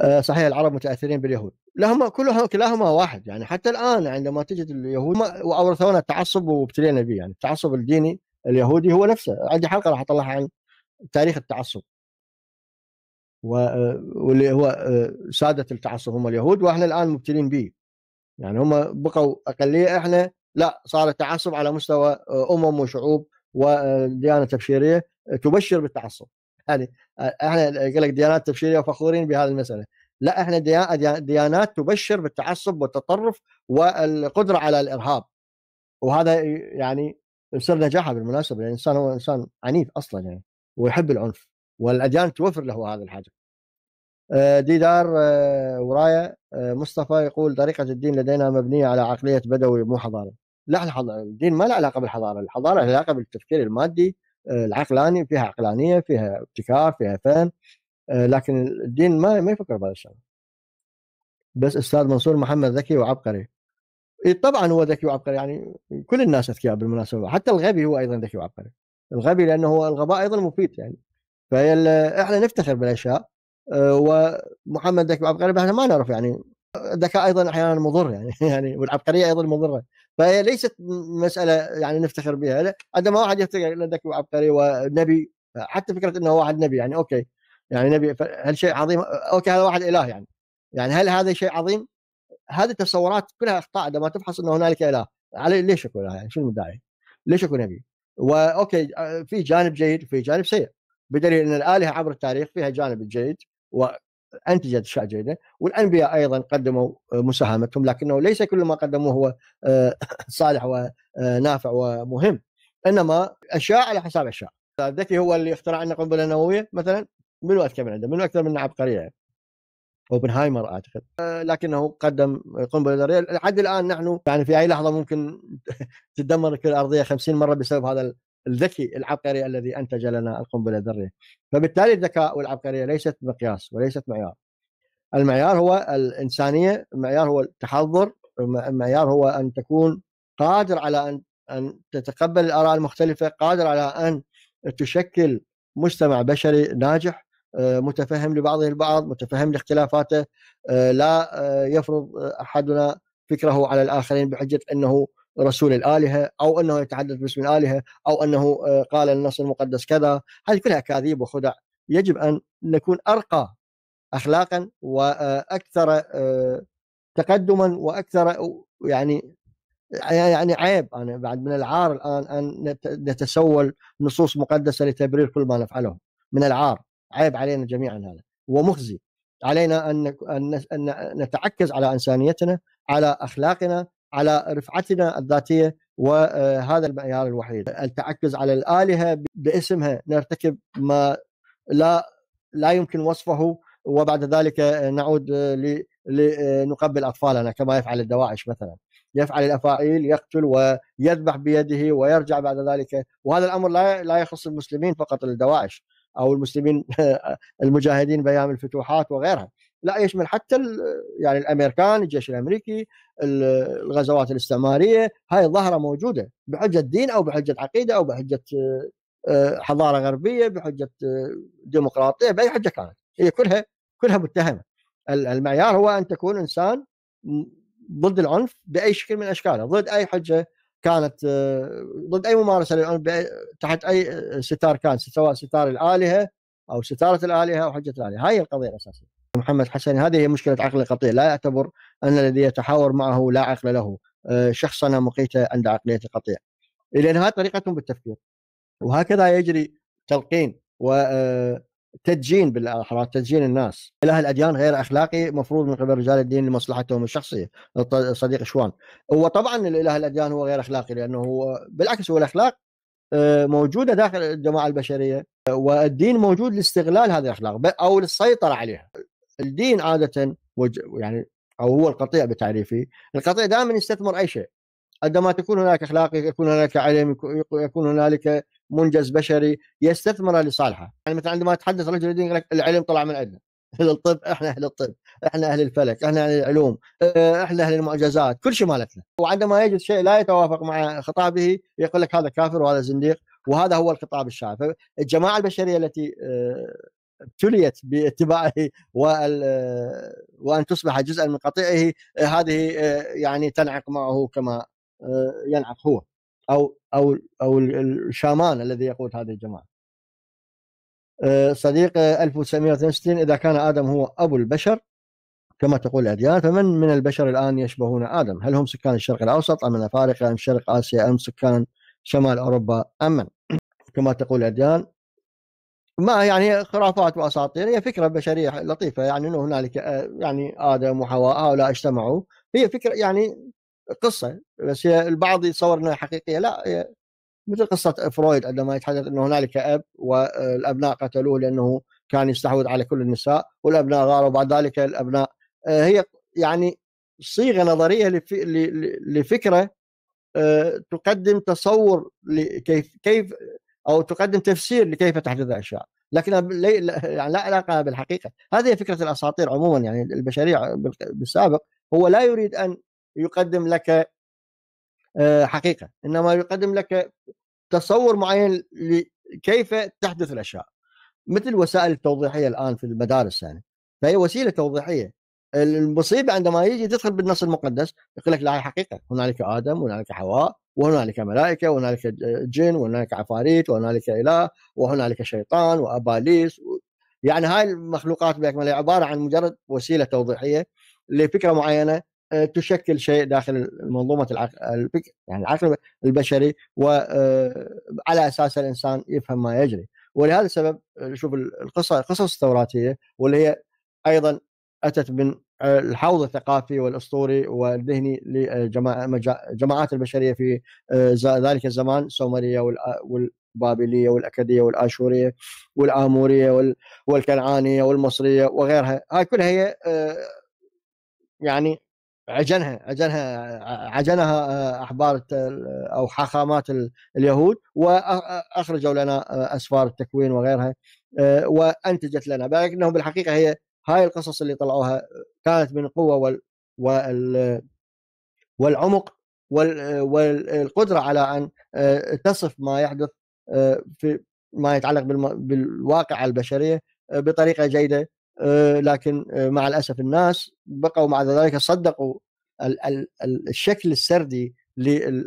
آه، صحيح العرب متاثرين باليهود لهما كلهم كلاهما واحد يعني حتى الان عندما تجد اليهود واورثونا التعصب وابتلينا به يعني التعصب الديني اليهودي هو نفسه عندي حلقه راح اطلعها عن تاريخ التعصب آه، واللي هو آه، ساده التعصب هم اليهود واحنا الان مبتلين به يعني هم بقوا اقليه احنا لا صار التعصب على مستوى امم وشعوب وديانه تبشيريه تبشر بالتعصب يعني احنا قال لك ديانات تبشيريه وفخورين بهذه المساله لا احنا ديانات تبشر بالتعصب والتطرف والقدره على الارهاب وهذا يعني يصير نجاحه بالمناسبه الانسان يعني هو انسان عنيف اصلا يعني ويحب العنف والاديان توفر له هذه الحاجه. آه، ديدار آه، ورايا آه، مصطفى يقول طريقه الدين لدينا مبنيه على عقليه بدوي مو حضاره. لا الدين ما له علاقه بالحضاره، الحضاره له علاقه بالتفكير المادي آه، العقلاني فيها عقلانيه فيها ابتكار فيها فن آه، لكن الدين ما ما يفكر بهذا الشيء بس استاذ منصور محمد ذكي وعبقري طبعا هو ذكي وعبقري يعني كل الناس اذكياء بالمناسبه حتى الغبي هو ايضا ذكي وعبقري الغبي لانه هو الغباء ايضا مفيد يعني فاحنا نفتخر بالاشياء آه، ومحمد ذكي وعبقري ما نعرف يعني الذكاء ايضا احيانا مضر يعني يعني والعبقريه ايضا مضره فهي ليست مساله يعني نفتخر بها لا عندما واحد يفتخر انك عبقري ونبي حتى فكره انه واحد نبي يعني اوكي يعني نبي هل شيء عظيم اوكي هذا واحد اله يعني يعني هل هذا شيء عظيم؟ هذه التصورات كلها اخطاء عندما تفحص انه هنالك اله علي ليش اكو اله يعني شو المدعي؟ ليش اكو نبي؟ واوكي في جانب جيد وفي جانب سيء بدليل ان الالهه عبر التاريخ فيها جانب جيد انتجت اشياء جيده والانبياء ايضا قدموا آه، مساهمتهم لكنه ليس كل ما قدموه هو آه، صالح ونافع آه، ومهم انما اشياء على حساب اشياء الذكي هو اللي اخترع لنا القنبله النوويه مثلا منو اذكى من عنده منو اكثر من عبقريه يعني. اوبنهايمر اعتقد لكنه قدم قنبله ذريه لحد الان نحن يعني في اي لحظه ممكن تدمر الكره الارضيه 50 مره بسبب هذا الذكي العبقري الذي انتج لنا القنبله الذريه فبالتالي الذكاء والعبقريه ليست مقياس وليست معيار المعيار هو الانسانيه المعيار هو التحضر المعيار هو ان تكون قادر على ان ان تتقبل الاراء المختلفه قادر على ان تشكل مجتمع بشري ناجح آه، متفهم لبعضه البعض متفهم لاختلافاته آه، لا آه، يفرض احدنا فكره على الاخرين بحجه انه رسول الالهه او انه يتحدث باسم الالهه او انه آه، قال النص المقدس كذا هذه كلها اكاذيب وخدع يجب ان نكون ارقى اخلاقا واكثر آه، آه، تقدما واكثر يعني يعني عيب انا بعد من العار الان ان نتسول نصوص مقدسه لتبرير كل ما نفعله من العار عيب علينا جميعا هذا ومخزي علينا ان ان نتعكز على انسانيتنا على اخلاقنا على رفعتنا الذاتيه وهذا المعيار الوحيد التعكز على الالهه باسمها نرتكب ما لا لا يمكن وصفه وبعد ذلك نعود لنقبل اطفالنا كما يفعل الدواعش مثلا يفعل الافاعيل يقتل ويذبح بيده ويرجع بعد ذلك وهذا الامر لا لا يخص المسلمين فقط الدواعش او المسلمين المجاهدين بايام الفتوحات وغيرها لا يشمل حتى يعني الامريكان الجيش الامريكي الغزوات الاستعماريه هاي الظاهره موجوده بحجه دين او بحجه عقيده او بحجه آه، حضاره غربيه بحجه آه، ديمقراطيه باي حجه كانت هي كلها كلها متهمه المعيار هو ان تكون انسان ضد العنف باي شكل من اشكاله ضد اي حجه كانت آه، ضد اي ممارسه للعنف تحت اي ستار كان سواء ستار الالهه او ستاره الالهه او حجه الالهه هاي القضيه الاساسيه محمد حسن هذه هي مشكله عقل قطيع لا يعتبر ان الذي يتحاور معه لا عقل له آه، شخصنا مقيته عند عقليه قطيع هذه طريقتهم بالتفكير وهكذا يجري تلقين وتدجين آه، بالاحرى تدجين الناس اله الاديان غير اخلاقي مفروض من قبل رجال الدين لمصلحتهم الشخصيه صديق شوان وطبعا الاله الاديان هو غير اخلاقي لانه هو بالعكس هو الاخلاق آه، موجوده داخل الجماعه البشريه والدين موجود لاستغلال هذه الاخلاق او للسيطره عليها الدين عاده يعني او هو القطيع بتعريفي القطيع دائما يستثمر اي شيء عندما تكون هناك اخلاق يكون هناك علم يكون هنالك منجز بشري يستثمر لصالحه يعني مثلا عندما يتحدث رجل الدين يقول لك العلم طلع من عندنا اهل الطب احنا اهل الطب احنا اهل الفلك احنا اهل العلوم آه، احنا اهل المعجزات كل شيء مالتنا وعندما يجد شيء لا يتوافق مع خطابه يقول لك هذا كافر وهذا زنديق وهذا هو الخطاب الشائع فالجماعه البشريه التي آه، ابتليت باتباعه وان تصبح جزءا من قطيعه هذه يعني تنعق معه كما ينعق هو او او او الشامان الذي يقود هذه الجماعه. صديق 1962 اذا كان ادم هو ابو البشر كما تقول الاديان فمن من البشر الان يشبهون ادم؟ هل هم سكان الشرق الاوسط ام من افارقه ام شرق اسيا ام سكان شمال اوروبا ام من؟ كما تقول الاديان ما يعني خرافات واساطير هي فكره بشريه لطيفه يعني انه هنالك آه، يعني ادم وحواء هؤلاء اجتمعوا هي فكره يعني قصه بس هي البعض يتصور انها حقيقيه لا هي مثل قصه فرويد عندما يتحدث انه هنالك اب والابناء قتلوه لانه كان يستحوذ على كل النساء والابناء غاروا بعد ذلك الابناء آه، هي يعني صيغه نظريه لفكره آه، تقدم تصور لكيف كيف او تقدم تفسير لكيف تحدث الاشياء لكن يعني لا علاقه بالحقيقه هذه فكره الاساطير عموما يعني البشريه بالسابق هو لا يريد ان يقدم لك آه، حقيقه انما يقدم لك تصور معين لكيف تحدث الاشياء مثل وسائل التوضيحيه الان في المدارس يعني فهي وسيله توضيحيه المصيبه عندما يجي تدخل بالنص المقدس يقول لك لا هي حقيقه هنالك ادم وهنالك حواء وهنالك ملائكه وهنالك جن وهنالك عفاريت وهنالك اله وهنالك شيطان واباليس يعني هاي المخلوقات باكملها عباره عن مجرد وسيله توضيحيه لفكره معينه آه، تشكل شيء داخل منظومه العقل يعني العقل البشري وعلى آه، اساس الانسان يفهم ما يجري ولهذا السبب شوف القصه القصص التوراتيه واللي هي ايضا اتت من الحوض الثقافي والاسطوري والذهني لجماعات البشريه في آه، ذلك الزمان السومريه والبابليه والاكديه والاشوريه والاموريه والكنعانيه والمصريه وغيرها هاي كلها هي آه، يعني عجنها عجنها عجنها آه، احبار او حاخامات اليهود واخرجوا لنا اسفار التكوين وغيرها وانتجت لنا بل انه بالحقيقه هي هاي القصص اللي طلعوها كانت من قوه وال وال والعمق وال والقدره على ان آه، تصف ما يحدث آه، في ما يتعلق بالواقع البشريه آه، بطريقه جيده لكن مع الاسف الناس بقوا مع ذلك صدقوا الشكل السردي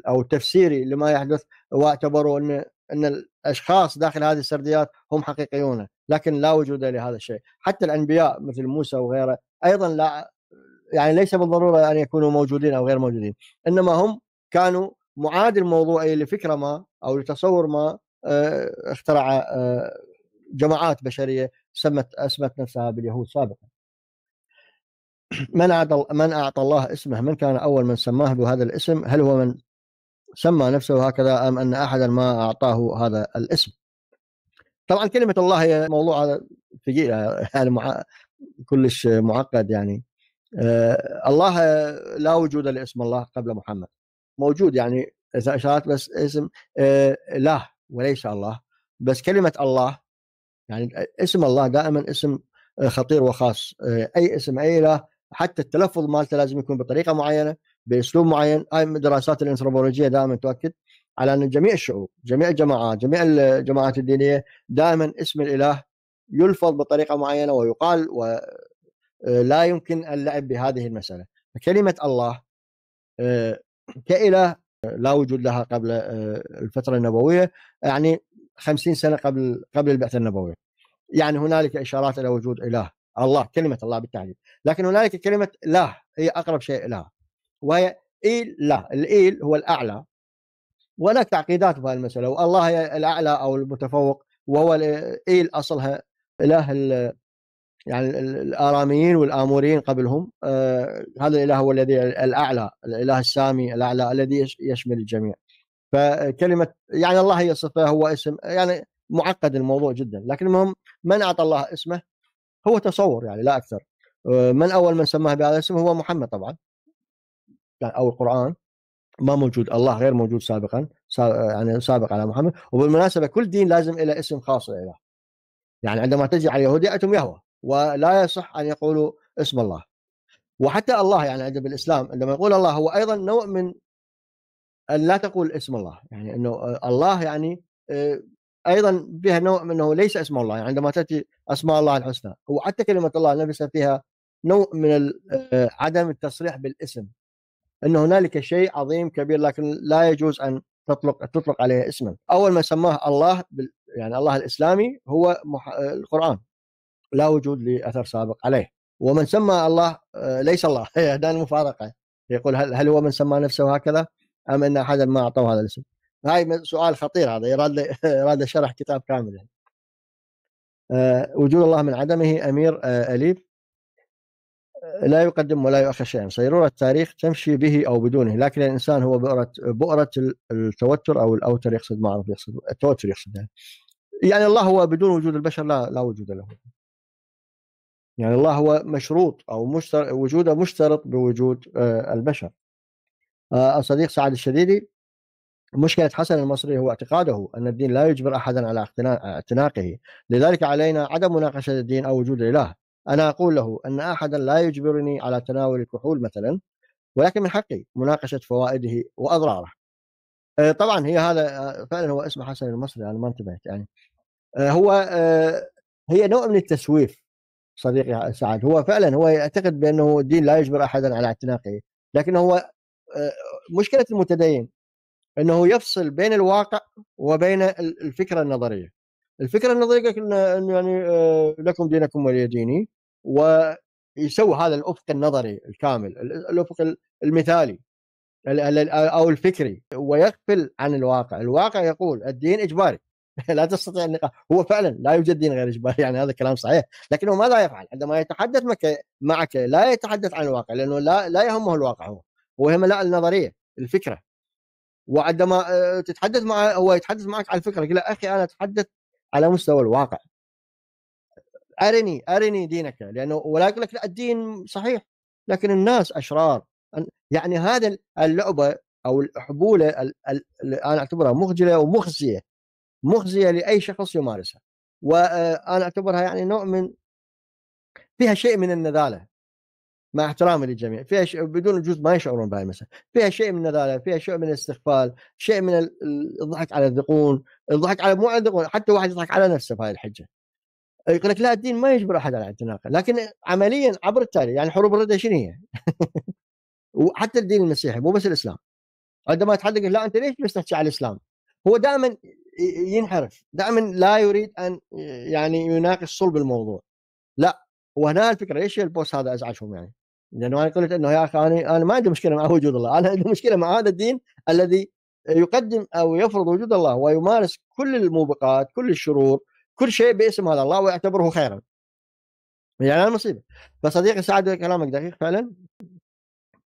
او التفسيري لما يحدث واعتبروا ان ان الاشخاص داخل هذه السرديات هم حقيقيون لكن لا وجود لهذا الشيء حتى الانبياء مثل موسى وغيره ايضا لا يعني ليس بالضروره ان يكونوا موجودين او غير موجودين انما هم كانوا معادل موضوعي لفكره ما او لتصور ما آه، اخترع آه، جماعات بشريه سمت اسمت نفسها باليهود سابقا من اعطى من اعطى الله اسمه من كان اول من سماه بهذا الاسم هل هو من سمى نفسه هكذا ام ان احدا ما اعطاه هذا الاسم طبعا كلمه الله هي موضوع ثقيل يعني مع... كلش معقد يعني آه الله لا وجود لاسم الله قبل محمد موجود يعني اذا اشارات بس اسم آه لا وليس الله بس كلمه الله يعني اسم الله دائما اسم خطير وخاص آه اي اسم اي اله حتى التلفظ مالته لازم يكون بطريقه معينه باسلوب معين هاي دراسات الانثروبولوجيه دائما تؤكد على ان جميع الشعوب جميع الجماعات جميع الجماعات الدينيه دائما اسم الاله يلفظ بطريقه معينه ويقال ولا آه، يمكن اللعب بهذه المساله فكلمه الله آه، كاله آه، لا وجود لها قبل الفتره النبويه يعني 50 سنه قبل قبل البعثه النبويه يعني هنالك اشارات الى وجود اله الله كلمه الله بالتحديد لكن هنالك كلمه لا هي اقرب شيء لها وهي ايل لا الايل هو الاعلى ولا تعقيدات بهذه المساله والله الاعلى او المتفوق وهو ايل اصلها إيه اله يعني الاراميين والاموريين قبلهم آه هذا الاله هو الذي الاعلى الاله السامي الاعلى الذي يشمل الجميع فكلمه يعني الله هي صفه هو اسم يعني معقد الموضوع جدا لكن المهم من اعطى الله اسمه هو تصور يعني لا اكثر آه من اول من سماه بهذا الاسم هو محمد طبعا يعني او القران ما موجود الله غير موجود سابقا يعني سابق على محمد وبالمناسبه كل دين لازم له اسم خاص له يعني عندما تجي على اليهود يأتهم يهوى ولا يصح أن يقولوا اسم الله وحتى الله يعني عند بالإسلام عندما يقول الله هو أيضا نوع من أن لا تقول اسم الله يعني أنه آه، الله يعني آه، أيضا بها نوع من أنه ليس اسم الله يعني عندما تأتي أسماء الله الحسنى وحتى كلمة الله نفسها فيها نوع من آه، عدم التصريح بالاسم ان هنالك شيء عظيم كبير لكن لا يجوز ان تطلق تطلق عليه اسما اول ما سماه الله يعني الله الاسلامي هو القران لا وجود لاثر سابق عليه ومن سمى الله آه، ليس الله هي هذا المفارقه يقول هل هل هو من سمى نفسه هكذا ام ان احدا ما اعطوه هذا الاسم هاي سؤال خطير هذا يراد يراد شرح كتاب كامل يعني. وجود الله من عدمه امير آه، اليب لا يقدم ولا يؤخر شيئا صيرورة التاريخ تمشي به أو بدونه لكن الإنسان هو بؤرة بؤرة التوتر أو الأوتر يقصد ما أعرف يقصد التوتر يقصد يعني. يعني الله هو بدون وجود البشر لا لا وجود له يعني الله هو مشروط أو مشتر وجوده مشترط بوجود آه، البشر آه، الصديق سعد الشديدي مشكلة حسن المصري هو اعتقاده أن الدين لا يجبر أحدا على اعتناقه لذلك علينا عدم مناقشة الدين أو وجود الإله أنا أقول له أن أحدا لا يجبرني على تناول الكحول مثلا ولكن من حقي مناقشة فوائده وأضراره آه، طبعا هي هذا آه، فعلا هو اسمه حسن المصري أنا ما انتبهت يعني آه، هو هي نوع من التسويف صديقي سعد هو فعلا هو يعتقد بأنه الدين لا يجبر أحدا على اعتناقه لكن هو مشكلة المتدين أنه يفصل بين الواقع وبين الفكرة النظرية الفكره النظريه قال يعني لكم دينكم ولي ديني ويسوي هذا الافق النظري الكامل الافق المثالي او الفكري ويغفل عن الواقع، الواقع يقول الدين اجباري لا تستطيع النقاش، هو فعلا لا يوجد دين غير اجباري يعني هذا كلام صحيح، لكنه ماذا يفعل؟ عندما يتحدث معك لا يتحدث عن الواقع لانه لا لا يهمه الواقع هو، هو يهمه لا النظريه، الفكره. وعندما آه، تتحدث معه هو يتحدث معك على الفكره يقول لا اخي انا اتحدث على مستوى الواقع ارني ارني دينك لانه ولا يقول لك لا الدين صحيح لكن الناس اشرار يعني هذا اللعبه او الحبوله انا اعتبرها مخجله ومخزيه مخزيه لاي شخص يمارسها وانا آه، اعتبرها يعني نوع من فيها شيء من النذاله مع احترامي للجميع فيها شيء بدون وجود ما يشعرون بهاي المساله فيها شيء من النذاله فيها شيء من الاستغفال شيء من الضحك على الذقون الضحك على مو على الذقون حتى واحد يضحك على نفسه بهاي الحجه يقول لك لا الدين ما يجبر احد على الاعتناق لكن عمليا عبر التاريخ يعني حروب الردة شنو هي؟ وحتى الدين المسيحي مو بس الاسلام عندما تحدث لا انت ليش بس تحكي على الاسلام؟ هو دائما ينحرف دائما لا يريد ان يعني يناقش صلب الموضوع لا وهنا الفكره ليش البوست هذا ازعجهم يعني؟ لانه انا قلت انه يا اخي انا انا ما عندي مشكله مع وجود الله، انا عندي مشكله مع هذا الدين الذي يقدم او يفرض وجود الله ويمارس كل الموبقات كل الشرور كل شيء باسم هذا الله ويعتبره خيرا يعني مصيبه فصديقي سعد كلامك دقيق فعلا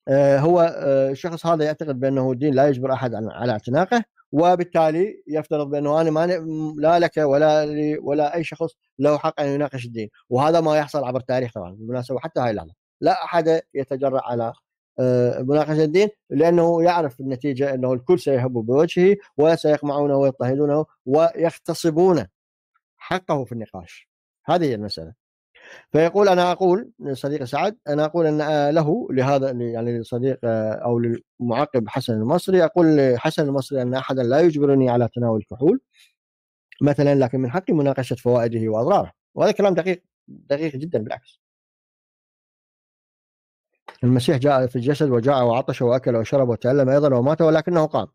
آه، هو آه، الشخص هذا يعتقد بانه الدين لا يجبر احد على اعتناقه وبالتالي يفترض بانه انا ما لا لك ولا لي ولا اي شخص له حق ان يناقش الدين وهذا ما يحصل عبر التاريخ طبعا بالمناسبه حتى هاي اللحظه لا احد يتجرأ على آه، مناقشه الدين لانه يعرف النتيجه انه الكل سيهب بوجهه وسيقمعونه ويضطهدونه ويغتصبونه حقه في النقاش هذه هي المسألة فيقول أنا أقول صديقي سعد أنا أقول أن آه، له لهذا يعني لصديق آه، أو للمعاقب حسن المصري أقول لحسن المصري أن أحدا لا يجبرني على تناول الكحول مثلا لكن من حقي مناقشة فوائده وأضراره وهذا كلام دقيق دقيق جدا بالعكس المسيح جاء في الجسد وجاع وعطش واكل وشرب وتألم ايضا ومات ولكنه قام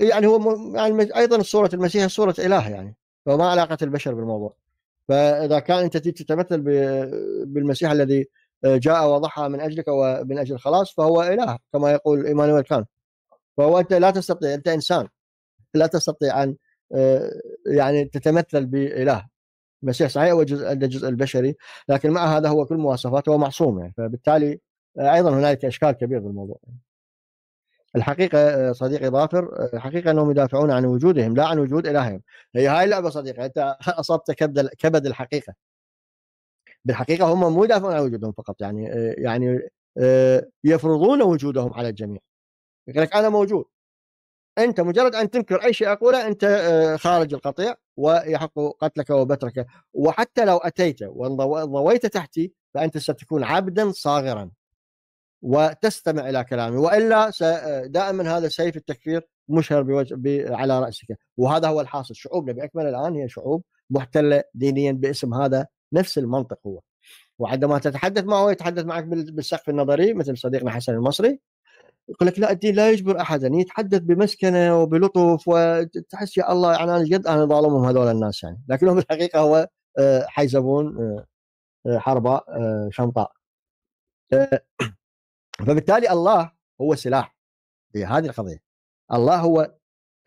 يعني هو يعني ايضا صوره المسيح صوره اله يعني فما علاقه البشر بالموضوع فاذا كان انت تتمثل بالمسيح الذي آه، جاء وضحى من اجلك ومن اجل الخلاص فهو اله كما يقول ايمانويل كان فهو انت لا تستطيع انت انسان لا تستطيع ان آه، يعني تتمثل باله المسيح صحيح هو جزء الجزء البشري لكن مع هذا هو كل مواصفاته معصوم يعني فبالتالي آه، ايضا هنالك اشكال كبير بالموضوع يعني. الحقيقه آه، صديقي ظافر آه، الحقيقه انهم يدافعون عن وجودهم لا عن وجود الههم هي هاي اللعبه صديقي انت اصبت كبد كبد الحقيقه بالحقيقه هم مو يدافعون عن وجودهم فقط يعني آه، يعني يفرضون وجودهم على الجميع يقول لك انا موجود انت مجرد ان تنكر اي شيء اقوله انت خارج القطيع ويحق قتلك وبترك وحتى لو اتيت وانضويت تحتي فانت ستكون عبدا صاغرا وتستمع الى كلامي والا دائما هذا سيف التكفير مشهر بوجه على راسك وهذا هو الحاصل شعوبنا باكمل الان هي شعوب محتله دينيا باسم هذا نفس المنطق هو وعندما تتحدث معه يتحدث معك بالسقف النظري مثل صديقنا حسن المصري يقول لك لا الدين لا يجبر احدا يتحدث بمسكنه وبلطف وتحس يا الله يعني انا جد انا ظالمهم هذول الناس يعني لكنهم الحقيقه هو آه، حيزبون آه، آه، حرباء شمطاء فبالتالي الله هو سلاح في هذه القضيه الله هو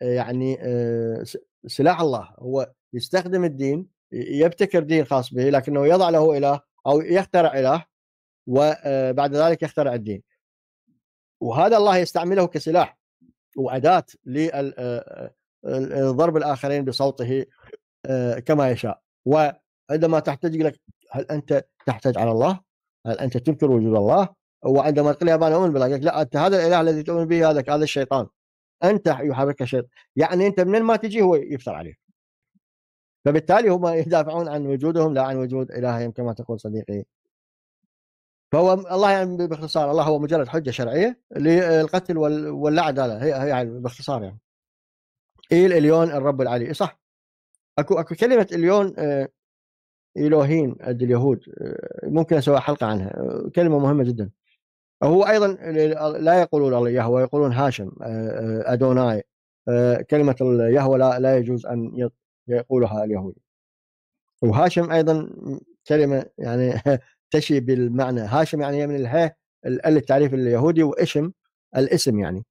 آه، يعني آه، سلاح الله هو يستخدم الدين يبتكر دين خاص به لكنه يضع له اله او يخترع اله وبعد آه، ذلك يخترع الدين وهذا الله يستعمله كسلاح واداه لضرب الاخرين بصوته كما يشاء وعندما تحتاج لك هل انت تحتاج على الله؟ هل انت تنكر وجود الله؟ وعندما تقول يا ابا انا اؤمن بالله لا انت هذا الاله الذي تؤمن به هذا هذا الشيطان انت يحركك الشيطان يعني انت من ما تجي هو يفتر عليك فبالتالي هم يدافعون عن وجودهم لا عن وجود الههم كما تقول صديقي فهو الله يعني باختصار الله هو مجرد حجه شرعيه للقتل ولا عداله هي هي يعني باختصار يعني إيل اليون الرب العلي إيه، صح اكو اكو كلمه اليون آه، الوهين عند اليهود آه، ممكن اسوي حلقه عنها آه، كلمه مهمه جدا هو ايضا لا يقولون الله يهوى يقولون هاشم آه، آه، ادوناي آه، كلمه يهوى لا, لا يجوز ان يقولها اليهودي وهاشم ايضا كلمه يعني تشي بالمعنى هاشم يعني هي من الهاء التعريف اليهودي واشم الاسم يعني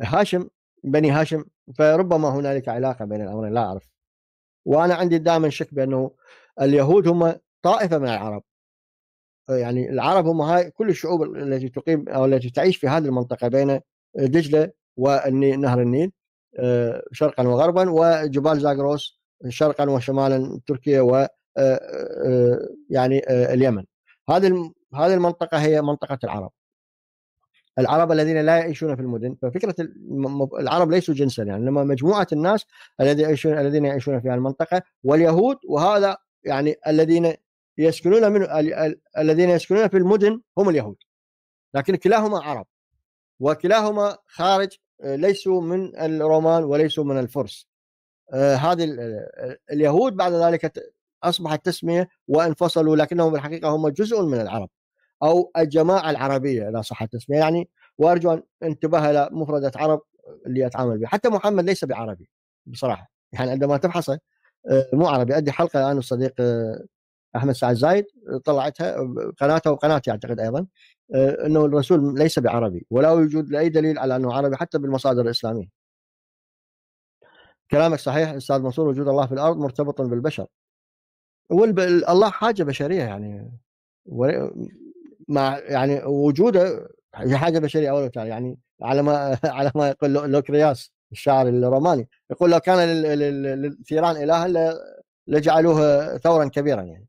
هاشم بني هاشم فربما هنالك علاقه بين الامرين لا اعرف وانا عندي دائما شك بانه اليهود هم طائفه من العرب يعني العرب هم هاي كل الشعوب التي تقيم او التي تعيش في هذه المنطقه بين دجله ونهر النيل آه، شرقا وغربا وجبال زاغروس شرقا وشمالا تركيا و آه، آه، يعني اليمن هذه هذه المنطقه هي منطقه العرب العرب الذين لا يعيشون في المدن ففكره العرب ليسوا جنسا يعني لما مجموعه الناس الذين يعيشون الذين يعيشون في المنطقه واليهود وهذا يعني الذين يسكنون من الذين يسكنون في المدن هم اليهود لكن كلاهما عرب وكلاهما خارج آه، ليسوا من الرومان وليسوا من الفرس آه، هذه اليهود بعد ذلك اصبحت تسميه وانفصلوا لكنهم بالحقيقه هم جزء من العرب او الجماعه العربيه اذا صح التسميه يعني وارجو ان انتبه الى مفرده عرب آه، اللي اتعامل بها حتى محمد ليس بعربي بصراحه يعني عندما تفحصه مو عربي ادي حلقه الان الصديق احمد سعد زايد طلعتها قناته وقناتي اعتقد ايضا آه، انه الرسول ليس بعربي ولا وجود لاي دليل على انه عربي حتى بالمصادر الاسلاميه. كلامك صحيح استاذ منصور وجود الله في الارض مرتبط بالبشر. الله حاجه بشريه يعني مع يعني وجوده حاجه بشريه اولا يعني على ما على ما يقول لوكرياس الشاعر الروماني يقول لو كان للثيران الها لجعلوه ثورا كبيرا يعني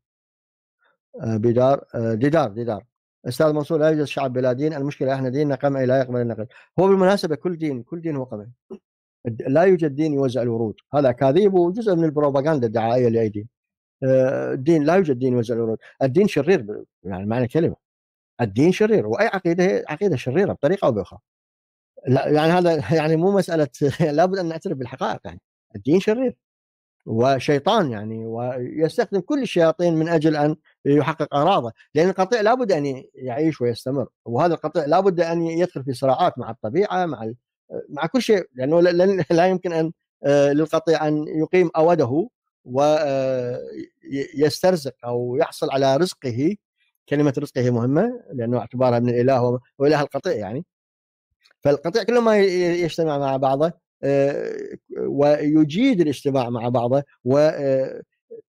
بدار ديدار ديدار استاذ منصور لا يوجد شعب بلا دين المشكله احنا ديننا قمعي لا يقبل النقد هو بالمناسبه كل دين كل دين هو قمعي لا يوجد دين يوزع الورود هذا اكاذيب وجزء من البروباغندا الدعائيه لاي دين آه، الدين لا يوجد دين يوزع الورود الدين شرير يعني معنى الكلمه الدين شرير واي عقيده عقيده شريره بطريقه او باخرى لا يعني هذا يعني مو مساله لابد ان نعترف بالحقائق يعني الدين شرير وشيطان يعني ويستخدم كل الشياطين من اجل ان ليحقق اغراضه لان القطيع لابد ان يعيش ويستمر وهذا القطيع لابد ان يدخل في صراعات مع الطبيعه مع مع كل شيء لانه لا يمكن ان آه، للقطيع ان يقيم اوده ويسترزق آه، او يحصل على رزقه كلمه رزقه مهمه لانه اعتبارها من الاله واله القطيع يعني فالقطيع كل ما يجتمع مع بعضه آه، ويجيد الاجتماع مع بعضه و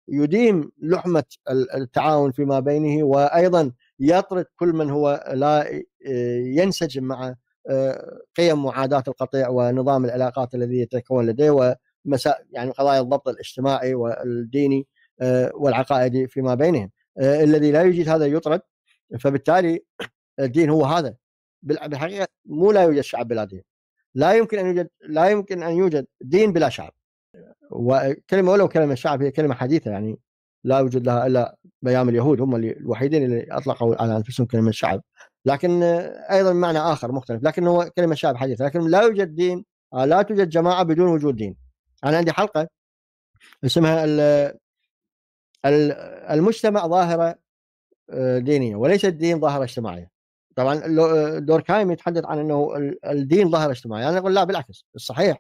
يديم لحمه التعاون فيما بينه وايضا يطرد كل من هو لا آه، ينسجم مع آه، قيم معاداه القطيع ونظام العلاقات الذي يتكون لديه ومساء يعني قضايا الضبط الاجتماعي والديني آه، والعقائدي فيما بينهم الذي لا يوجد هذا يطرد فبالتالي الدين هو هذا بالحقيقه مو لا يوجد شعب بلا دين لا يمكن ان يوجد لا يمكن ان يوجد دين بلا شعب وكلمه ولو كلمه شعب هي كلمه حديثه يعني لا يوجد لها الا بيام اليهود هم اللي الوحيدين اللي اطلقوا على انفسهم كلمه شعب لكن ايضا معنى اخر مختلف لكن هو كلمه شعب حديثه لكن لا يوجد دين لا توجد جماعه بدون وجود دين انا عندي حلقه اسمها المجتمع ظاهره آه، دينيه وليس الدين ظاهره اجتماعيه طبعا آه، دوركايم يتحدث عن انه الدين ظاهره اجتماعيه انا اقول لا بالعكس الصحيح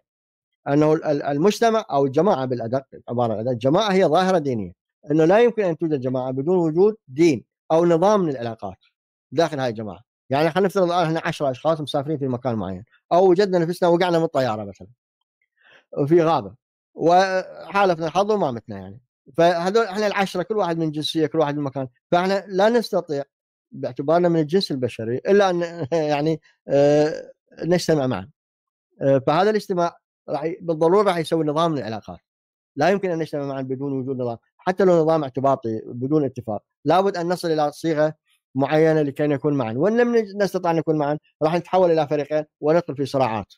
انه المجتمع او الجماعه بالادق عباره عن الجماعه هي ظاهره دينيه انه لا يمكن ان توجد جماعه بدون وجود دين او نظام من العلاقات داخل هاي الجماعه يعني خلينا نفترض الان احنا 10 اشخاص مسافرين في مكان معين او وجدنا نفسنا وقعنا من الطياره مثلا في غابه وحالفنا الحظ وما متنا يعني فهذول احنا العشره كل واحد من جنسيه كل واحد من مكان فاحنا لا نستطيع باعتبارنا من الجنس البشري الا ان يعني آه، نجتمع معا آه، فهذا الاجتماع راح بالضروره راح يسوي نظام للعلاقات لا يمكن ان نجتمع معا بدون وجود نظام حتى لو نظام اعتباطي بدون اتفاق لابد ان نصل الى صيغه معينه لكي نكون معا وان لم نستطع ان نكون معا راح نتحول الى فريقين وندخل في صراعات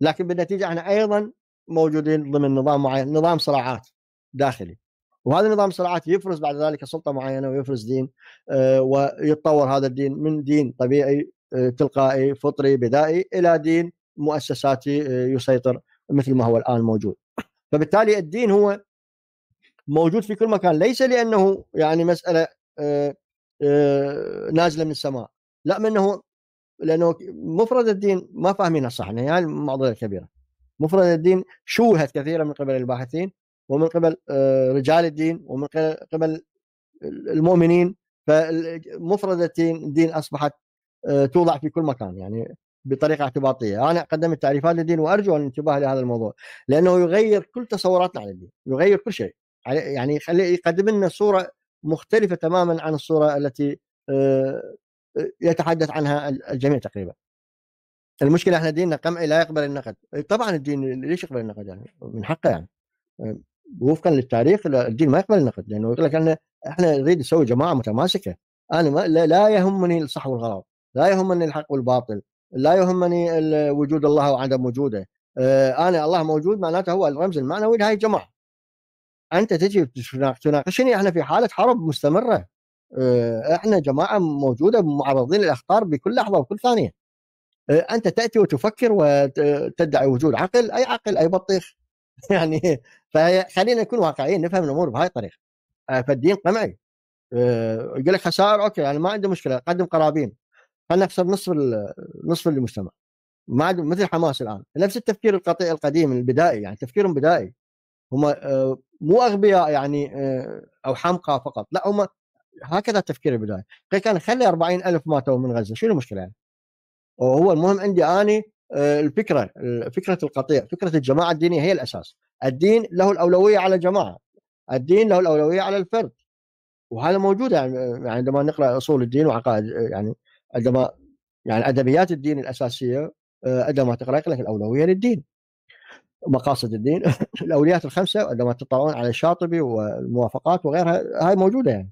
لكن بالنتيجه احنا ايضا موجودين ضمن نظام معين نظام صراعات داخلي وهذا نظام صراعات يفرز بعد ذلك سلطه معينه ويفرز دين آه، ويتطور هذا الدين من دين طبيعي آه، تلقائي فطري بدائي الى دين مؤسساتي آه، يسيطر مثل ما هو الان موجود فبالتالي الدين هو موجود في كل مكان ليس لانه يعني مساله آه، آه، نازله من السماء لا منه لانه مفرد الدين ما فاهمينها صح يعني المعضله الكبيره مفرد الدين شوهت كثيرا من قبل الباحثين ومن قبل رجال الدين ومن قبل المؤمنين فمفرد الدين اصبحت توضع في كل مكان يعني بطريقه اعتباطيه، انا قدمت تعريفات للدين وارجو الانتباه لهذا الموضوع لانه يغير كل تصوراتنا عن الدين، يغير كل شيء، يعني يخلي يقدم لنا صوره مختلفه تماما عن الصوره التي آه، آه، يتحدث عنها الجميع تقريبا. المشكله احنا ديننا قمعي لا يقبل النقد، طبعا الدين ليش يقبل النقد يعني؟ من حقه يعني. آه، وفقا للتاريخ الدين ما يقبل النقد لانه يقول لك احنا احنا نريد نسوي جماعه متماسكه، انا ما لا يهمني الصح والغلط، لا يهمني الحق والباطل، لا يهمني وجود الله وعدم وجوده آه، انا الله موجود معناته هو الرمز المعنوي لهي الجماعه انت تجي تناقشني احنا في حاله حرب مستمره آه، احنا جماعه موجوده معرضين للاخطار بكل لحظه وكل ثانيه آه، انت تاتي وتفكر وتدعي وجود عقل اي عقل اي بطيخ يعني فخلينا نكون واقعيين نفهم الامور بهاي الطريقه فالدين قمعي يقول لك خسائر اوكي انا يعني ما عندي مشكله قدم قرابين خلينا نخسر نصف نصف المجتمع ما عاد مثل حماس الان نفس التفكير القطيع القديم البدائي يعني تفكيرهم بدائي هم آه، مو اغبياء يعني آه، او حمقى فقط لا هم هكذا التفكير البدائي كان خلي 40 الف ماتوا من غزه شنو المشكله يعني وهو المهم عندي اني آه، الفكره فكره القطيع فكره الجماعه الدينيه هي الاساس الدين له الاولويه على الجماعه الدين له الاولويه على الفرد وهذا موجود يعني عندما نقرا اصول الدين وعقائد يعني عندما يعني ادبيات الدين الاساسيه عندما آه، تقرا لك الاولويه للدين مقاصد الدين الاوليات الخمسه عندما تطلعون على الشاطبي والموافقات وغيرها هاي موجوده يعني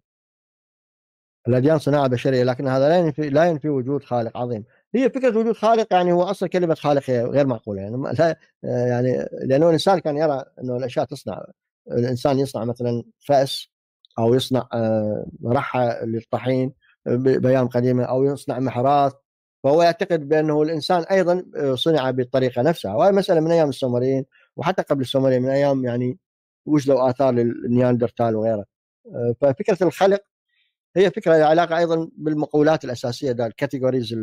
الاديان صناعه بشريه لكن هذا لا ينفي لا ينفي وجود خالق عظيم هي فكره وجود خالق يعني هو اصلا كلمه خالق هي غير معقوله يعني لا آه، يعني لانه الانسان كان يرى انه الاشياء تصنع الانسان يصنع مثلا فاس او يصنع آه، رحى للطحين بأيام قديمة أو يصنع محراث فهو يعتقد بأنه الإنسان أيضا آه، صنع بالطريقة نفسها وهي مسألة من أيام السومريين وحتى قبل السومريين من أيام يعني وجدوا آثار للنياندرتال وغيره آه، ففكرة الخلق هي فكرة لها علاقة أيضا بالمقولات الأساسية دا الكاتيجوريز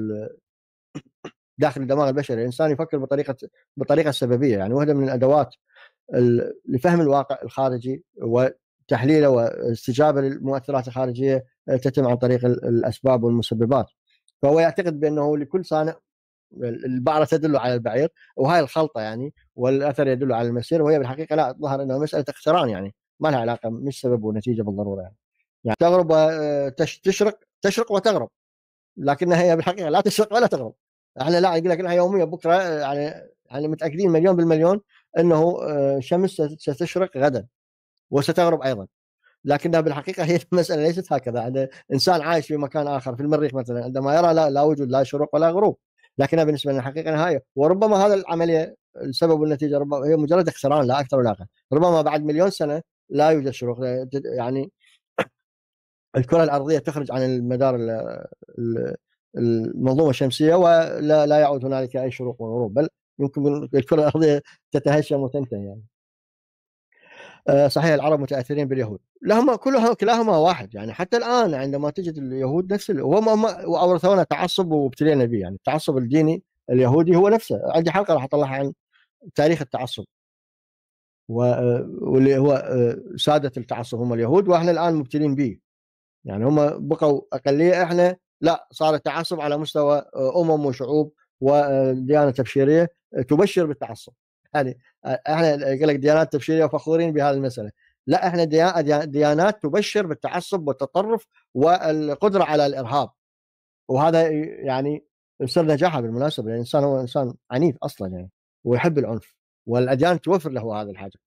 داخل الدماغ البشري الإنسان يفكر بطريقة بطريقة سببية يعني واحدة من الأدوات لفهم الواقع الخارجي وتحليله واستجابه للمؤثرات الخارجيه تتم عن طريق الاسباب والمسببات فهو يعتقد بانه لكل صانع البعره تدل على البعير وهاي الخلطه يعني والاثر يدل على المسير وهي بالحقيقه لا ظهر انها مساله اقتران يعني ما لها علاقه مش سبب ونتيجه بالضروره يعني, يعني تغرب آه، تشرق تشرق وتغرب لكنها هي بالحقيقه لا تشرق ولا تغرب احنا لا يقول لك انها يوميه بكره آه، يعني يعني متاكدين مليون بالمليون انه آه، الشمس ستشرق غدا وستغرب ايضا لكنها بالحقيقه هي المساله ليست هكذا أن انسان عايش في مكان اخر في المريخ مثلا عندما يرى لا, لا وجود لا شروق ولا غروب لكنها بالنسبه لنا حقيقه نهايه وربما هذا العمليه السبب والنتيجه ربما هي مجرد اخسران لا اكثر ولا اقل ربما بعد مليون سنه لا يوجد شروق يعني الكره الارضيه تخرج عن المدار المنظومه الشمسيه ولا لا يعود هنالك اي شروق وغروب بل يمكن الكره الارضيه تتهشم وتنتهي يعني آه، صحيح العرب متاثرين باليهود لهما كلها كلاهما واحد يعني حتى الان عندما تجد اليهود نفس هم اورثونا تعصب وابتلينا به يعني التعصب الديني اليهودي هو نفسه عندي حلقه راح اطلعها عن تاريخ التعصب آه، واللي هو آه، ساده التعصب هم اليهود واحنا الان مبتلين به يعني هم بقوا اقليه احنا لا صار التعصب على مستوى امم وشعوب وديانه تبشيريه تبشر بالتعصب يعني آه، احنا قال لك ديانات تبشيريه وفخورين بهذه المساله لا احنا ديانات تبشر بالتعصب والتطرف والقدره على الارهاب وهذا يعني يصير نجاحه بالمناسبه الانسان يعني هو انسان عنيف اصلا يعني ويحب العنف والاديان توفر له هذه الحاجه